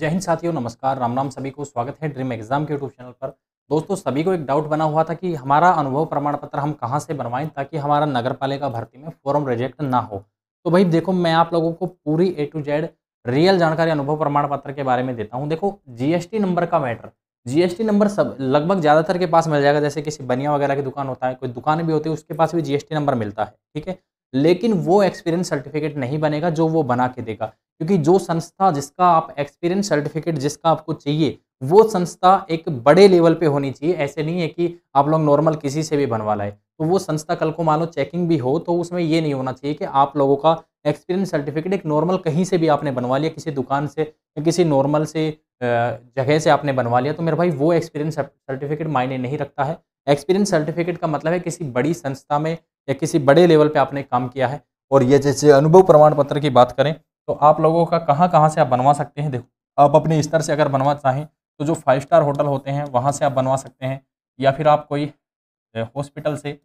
जय हिंद साथियों नमस्कार राम राम सभी को स्वागत है ड्रीम एग्जाम के यूट्यूब चैनल पर दोस्तों सभी को एक डाउट बना हुआ था कि हमारा अनुभव प्रमाण पत्र हम कहाँ से बनवाएं ताकि हमारा नगर पालिका भर्ती में फॉर्म रिजेक्ट ना हो तो भाई देखो मैं आप लोगों को पूरी ए टू जेड रियल जानकारी अनुभव प्रमाण पत्र के बारे में देता हूँ देखो जीएसटी नंबर का मैटर जीएसटी नंबर सब लगभग ज़्यादातर के पास मिल जाएगा जैसे किसी बनिया वगैरह की दुकान होता है कोई दुकान भी होती है उसके पास भी जीएसटी नंबर मिलता है ठीक है लेकिन वो एक्सपीरियंस सर्टिफिकेट नहीं बनेगा जो वो बना के देगा क्योंकि जो संस्था जिसका आप एक्सपीरियंस सर्टिफिकेट जिसका आपको चाहिए वो संस्था एक बड़े लेवल पे होनी चाहिए ऐसे नहीं है कि आप लोग नॉर्मल किसी से भी बनवा लाए तो वो संस्था कल को मानो चेकिंग भी हो तो उसमें ये नहीं होना चाहिए कि आप लोगों का एक्सपीरियंस सर्टिफिकेट एक नॉर्मल कहीं से भी आपने बनवा लिया किसी दुकान से या किसी नॉर्मल से जगह से आपने बनवा लिया तो मेरा भाई वो एक्सपीरियंस सर्टिफिकेट मायने नहीं रखता है एक्सपीरियंस सर्टिफिकेट का मतलब है किसी बड़ी संस्था में या किसी बड़े लेवल पर आपने काम किया है और ये जैसे अनुभव प्रमाण पत्र की बात करें तो आप लोगों का कहाँ कहाँ से आप बनवा सकते हैं देखो आप अपने स्तर से अगर बनवा चाहें तो जो फाइव स्टार होटल होते हैं वहाँ से आप बनवा सकते हैं या फिर आप कोई हॉस्पिटल से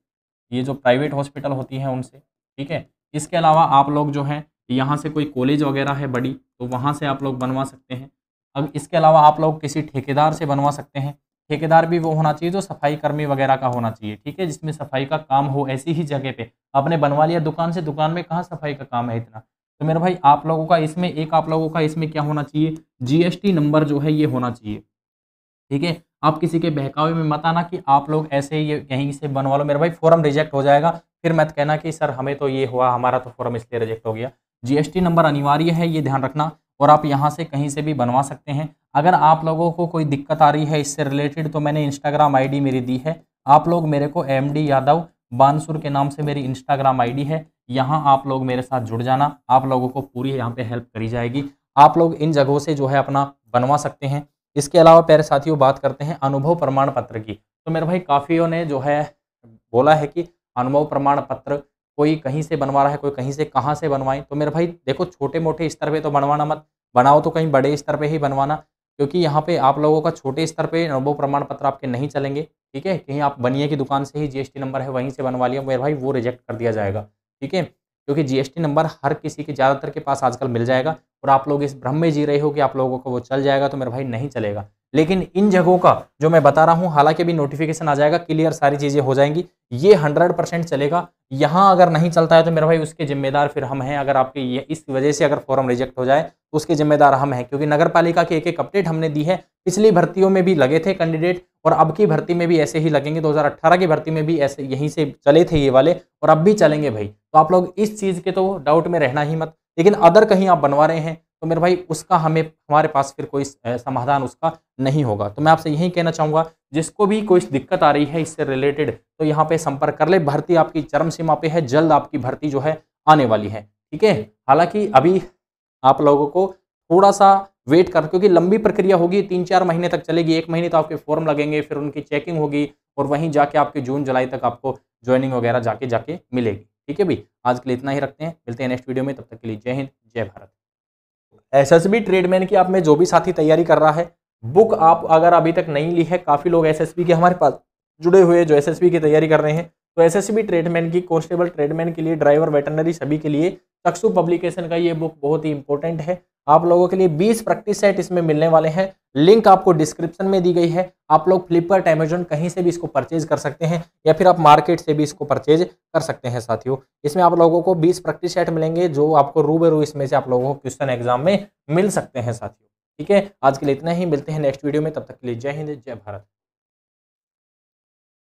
ये जो प्राइवेट हॉस्पिटल होती हैं उनसे ठीक है इसके अलावा आप लोग जो हैं यहाँ से कोई कॉलेज वगैरह है बड़ी तो वहाँ से आप लोग बनवा सकते हैं अब इसके अलावा आप लोग किसी ठेकेदार से बनवा सकते हैं ठेकेदार भी वो होना चाहिए जो सफाई कर्मी वगैरह का होना चाहिए ठीक है जिसमें सफाई का काम हो ऐसी ही जगह पे आपने बनवा लिया दुकान से दुकान में कहाँ सफाई का काम है इतना तो मेरे भाई आप लोगों का इसमें एक आप लोगों का इसमें क्या होना चाहिए जीएसटी नंबर जो है ये होना चाहिए ठीक है आप किसी के बहकावे में मत आना कि आप लोग ऐसे ये यहीं से बनवा लो मेरे भाई फॉर्म रिजेक्ट हो जाएगा फिर मत कहना कि सर हमें तो ये हुआ हमारा तो फॉर्म इसलिए रिजेक्ट हो गया जीएसटी नंबर अनिवार्य है ये ध्यान रखना और आप यहाँ से कहीं से भी बनवा सकते हैं अगर आप लोगों को कोई दिक्कत आ रही है इससे रिलेटेड तो मैंने इंस्टाग्राम आई मेरी दी है आप लोग मेरे को एम यादव बानसुर के नाम से मेरी इंस्टाग्राम आई है यहाँ आप लोग मेरे साथ जुड़ जाना आप लोगों को पूरी यहाँ पे हेल्प करी जाएगी आप लोग इन जगहों से जो है अपना बनवा सकते हैं इसके अलावा प्यारे साथियों बात करते हैं अनुभव प्रमाण पत्र की तो मेरे भाई काफ़ियों ने जो है बोला है कि अनुभव प्रमाण पत्र कोई कहीं से बनवा रहा है कोई कहीं से कहाँ से बनवाएं तो मेरे भाई देखो छोटे मोटे स्तर पर तो बनवाना मत बनाओ तो कहीं बड़े स्तर पर ही बनवाना क्योंकि यहाँ पे आप लोगों का छोटे स्तर पे अनुभव प्रमाण पत्र आपके नहीं चलेंगे ठीक है कहीं आप बनिए की दुकान से ही जीएसटी नंबर है वहीं से बनवा लिया मेरे भाई वो रिजेक्ट कर दिया जाएगा ठीक है क्योंकि जीएसटी नंबर हर किसी के ज़्यादातर के पास आजकल मिल जाएगा और आप लोग इस भ्रम में जी रहे हो कि आप लोगों को वो चल जाएगा तो मेरा भाई नहीं चलेगा लेकिन इन जगहों का जो मैं बता रहा हूँ हालांकि अभी नोटिफिकेशन आ जाएगा क्लियर सारी चीज़ें हो जाएंगी ये हंड्रेड परसेंट चलेगा यहाँ अगर नहीं चलता है तो मेरा भाई उसके जिम्मेदार फिर हम हैं अगर आपके ये इस वजह से अगर फॉर्म रिजेक्ट हो जाए तो उसके जिम्मेदार हम हैं क्योंकि नगर पालिका की एक एक अपडेट हमने दी है पिछली भर्तियों में भी लगे थे कैंडिडेट और अब की भर्ती में भी ऐसे ही लगेंगे 2018 की भर्ती में भी ऐसे यहीं से चले थे ये वाले और अब भी चलेंगे भाई तो आप लोग इस चीज़ के तो डाउट में रहना ही मत लेकिन अदर कहीं आप बनवा रहे हैं तो मेरे भाई उसका हमें हमारे पास फिर कोई समाधान उसका नहीं होगा तो मैं आपसे यही कहना चाहूँगा जिसको भी कोई दिक्कत आ रही है इससे रिलेटेड तो यहाँ पे संपर्क कर ले भर्ती आपकी चरम सीमा पे है जल्द आपकी भर्ती जो है आने वाली है ठीक है हालांकि अभी आप लोगों को थोड़ा सा वेट कर क्योंकि लंबी प्रक्रिया होगी तीन चार महीने तक चलेगी एक महीने तो आपके फॉर्म लगेंगे फिर उनकी चेकिंग होगी और वहीं जाके आपके जून जुलाई तक आपको ज्वाइनिंग वगैरह जाके जाके मिलेगी ठीक है भाई आज के लिए इतना ही रखते हैं मिलते हैं नेक्स्ट वीडियो में तब तक के लिए जय हिंद जय Bharat S S B tradesman की आप में जो भी साथी तैयारी कर रहा है बुक आप अगर अभी तक नहीं ली है काफ़ी लोग एस एस बी के हमारे पास जुड़े हुए जो एस एस बी की तैयारी कर रहे हैं तो एस एस बी ट्रेडमैन की कॉन्स्टेबल ट्रेडमैन के लिए ड्राइवर वेटनरी सभी के लिए चक्षु पब्लिकेशन का ये बुक बहुत ही इंपॉर्टेंट है आप लोगों के लिए बीस प्रैक्टिस सेट इसमें मिलने वाले हैं लिंक आपको डिस्क्रिप्शन में दी गई है आप लोग फ्लिपकार्ट अमेजोन कहीं से भी इसको परचेज कर सकते हैं या फिर आप मार्केट से भी इसको परचेज कर सकते हैं साथियों इसमें आप लोगों को 20 प्रैक्टिस सेट मिलेंगे जो आपको रूबरू इसमें से आप लोगों को क्वेश्चन एग्जाम में मिल सकते हैं साथियों ठीक है आज के लिए इतना ही मिलते हैं नेक्स्ट वीडियो में तब तक के लिए जय हिंद जय भारत